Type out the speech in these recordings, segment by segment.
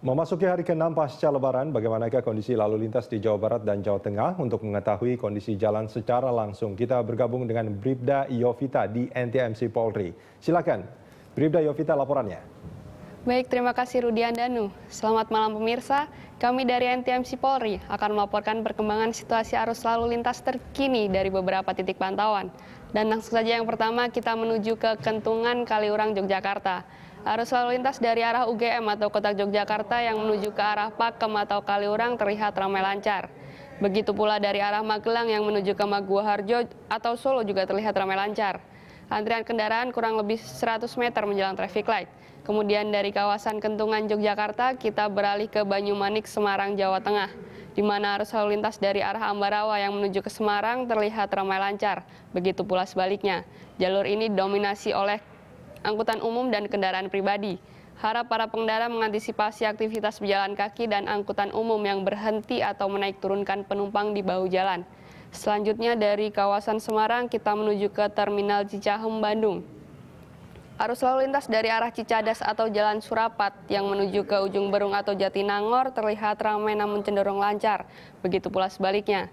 Memasuki hari ke-6 pasca lebaran, bagaimanakah kondisi lalu lintas di Jawa Barat dan Jawa Tengah? Untuk mengetahui kondisi jalan secara langsung, kita bergabung dengan Bribda Yovita di NTMC Polri. Silakan, Bribda Yovita laporannya. Baik, terima kasih Rudian Danu. Selamat malam pemirsa. Kami dari NTMC Polri akan melaporkan perkembangan situasi arus lalu lintas terkini dari beberapa titik pantauan. Dan langsung saja yang pertama kita menuju ke Kentungan Kaliurang, Yogyakarta. Arus lalu lintas dari arah UGM atau Kota Yogyakarta yang menuju ke arah Pakem atau Kaliurang terlihat ramai lancar. Begitu pula dari arah Magelang yang menuju ke Maguaharjo atau Solo juga terlihat ramai lancar. Antrian kendaraan kurang lebih 100 meter menjelang traffic light. Kemudian dari kawasan Kentungan Yogyakarta kita beralih ke Banyumanik, Semarang, Jawa Tengah di mana arus lalu lintas dari arah Ambarawa yang menuju ke Semarang terlihat ramai lancar. Begitu pula sebaliknya. Jalur ini dominasi oleh angkutan umum, dan kendaraan pribadi. Harap para pengendara mengantisipasi aktivitas berjalan kaki dan angkutan umum yang berhenti atau menaik turunkan penumpang di bahu jalan. Selanjutnya dari kawasan Semarang kita menuju ke Terminal Cicahem Bandung. Arus lalu lintas dari arah Cicadas atau Jalan Surapat yang menuju ke ujung Berung atau Jatinangor terlihat ramai namun cenderung lancar. Begitu pula sebaliknya.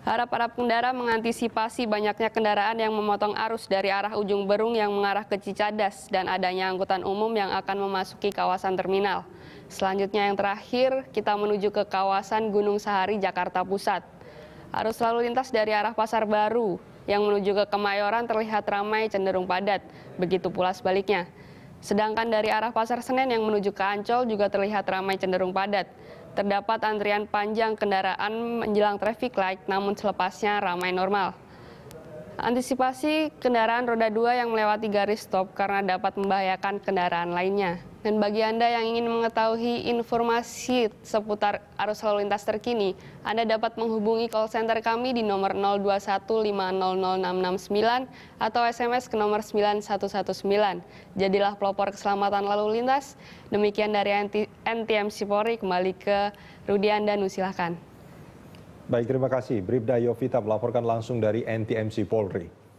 Harap para pengendara mengantisipasi banyaknya kendaraan yang memotong arus dari arah ujung Berung yang mengarah ke Cicadas dan adanya angkutan umum yang akan memasuki kawasan terminal. Selanjutnya yang terakhir, kita menuju ke kawasan Gunung Sahari, Jakarta Pusat. Arus lalu lintas dari arah Pasar Baru yang menuju ke Kemayoran terlihat ramai cenderung padat, begitu pula sebaliknya. Sedangkan dari arah Pasar Senen yang menuju ke Ancol juga terlihat ramai cenderung padat. Terdapat antrian panjang kendaraan menjelang traffic light, namun selepasnya ramai normal. Antisipasi kendaraan roda dua yang melewati garis stop karena dapat membahayakan kendaraan lainnya. Dan bagi Anda yang ingin mengetahui informasi seputar arus lalu lintas terkini, Anda dapat menghubungi call center kami di nomor 0215000669 atau SMS ke nomor 9119. Jadilah pelopor keselamatan lalu lintas. Demikian dari NTMC Polri, kembali ke Rudian nusilahkan. silahkan. Baik, terima kasih. Bribda Yovita melaporkan langsung dari NTMC Polri.